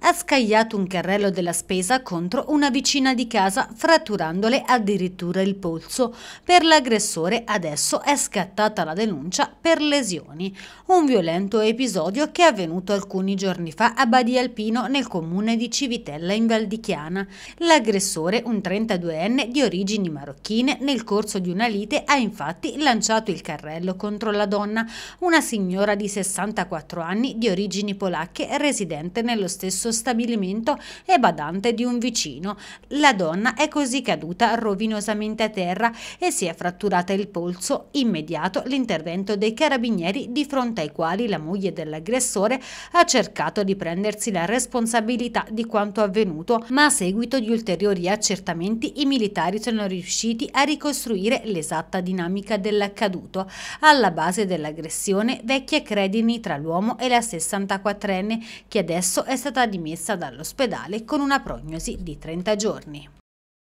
Ha scagliato un carrello della spesa contro una vicina di casa fratturandole addirittura il polso. Per l'aggressore adesso è scattata la denuncia per lesioni. Un violento episodio che è avvenuto alcuni giorni fa a Badia Alpino nel comune di Civitella in Val di Chiana. L'aggressore, un 32enne di origini marocchine, nel corso di una lite ha infatti lanciato il carrello contro la donna, una signora di 64 anni di origini polacche residente nello stesso stesso stabilimento e badante di un vicino. La donna è così caduta rovinosamente a terra e si è fratturata il polso. Immediato l'intervento dei carabinieri di fronte ai quali la moglie dell'aggressore ha cercato di prendersi la responsabilità di quanto avvenuto, ma a seguito di ulteriori accertamenti i militari sono riusciti a ricostruire l'esatta dinamica dell'accaduto. Alla base dell'aggressione vecchie credini tra l'uomo e la 64enne che adesso è stata dimessa dall'ospedale con una prognosi di 30 giorni.